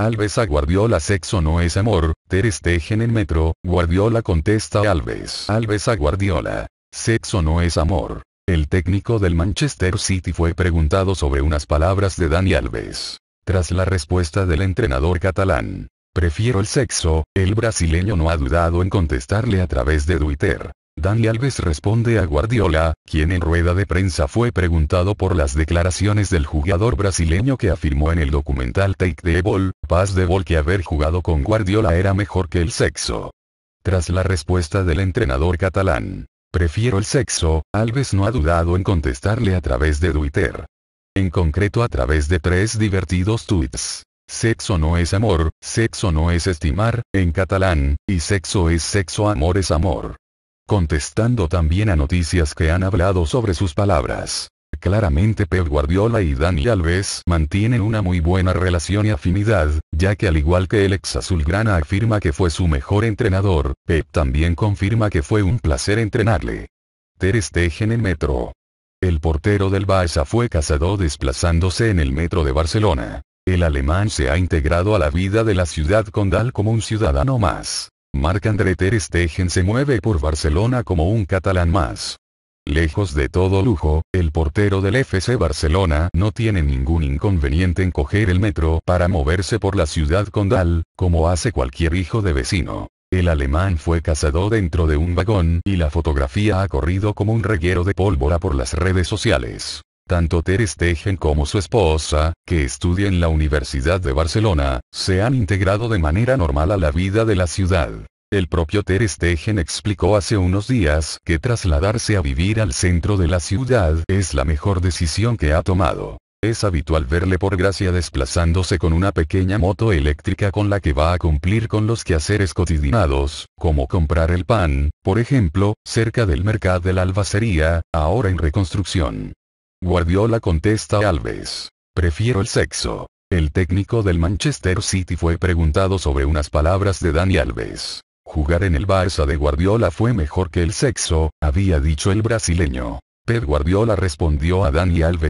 Alves a Guardiola sexo no es amor, Ter Stegen en metro, Guardiola contesta Alves. Alves a Guardiola. Sexo no es amor. El técnico del Manchester City fue preguntado sobre unas palabras de Dani Alves. Tras la respuesta del entrenador catalán, prefiero el sexo, el brasileño no ha dudado en contestarle a través de Twitter. Dani Alves responde a Guardiola, quien en rueda de prensa fue preguntado por las declaraciones del jugador brasileño que afirmó en el documental Take the Ball, Paz de Ball que haber jugado con Guardiola era mejor que el sexo. Tras la respuesta del entrenador catalán, prefiero el sexo, Alves no ha dudado en contestarle a través de Twitter. En concreto a través de tres divertidos tweets. Sexo no es amor, sexo no es estimar, en catalán, y sexo es sexo amor es amor contestando también a noticias que han hablado sobre sus palabras. Claramente Pep Guardiola y Dani Alves mantienen una muy buena relación y afinidad, ya que al igual que el ex azulgrana afirma que fue su mejor entrenador, Pep también confirma que fue un placer entrenarle. Ter Stegen en metro. El portero del Barça fue casado desplazándose en el metro de Barcelona. El alemán se ha integrado a la vida de la ciudad condal como un ciudadano más. Marc André Ter Stegen se mueve por Barcelona como un catalán más. Lejos de todo lujo, el portero del FC Barcelona no tiene ningún inconveniente en coger el metro para moverse por la ciudad condal, como hace cualquier hijo de vecino. El alemán fue cazado dentro de un vagón y la fotografía ha corrido como un reguero de pólvora por las redes sociales. Tanto Ter Stegen como su esposa, que estudia en la Universidad de Barcelona, se han integrado de manera normal a la vida de la ciudad. El propio Ter Stegen explicó hace unos días que trasladarse a vivir al centro de la ciudad es la mejor decisión que ha tomado. Es habitual verle por gracia desplazándose con una pequeña moto eléctrica con la que va a cumplir con los quehaceres cotidianos, como comprar el pan, por ejemplo, cerca del mercado de la albacería, ahora en reconstrucción. Guardiola contesta a Alves. Prefiero el sexo. El técnico del Manchester City fue preguntado sobre unas palabras de Dani Alves. Jugar en el Barça de Guardiola fue mejor que el sexo, había dicho el brasileño. Pep Guardiola respondió a Dani Alves.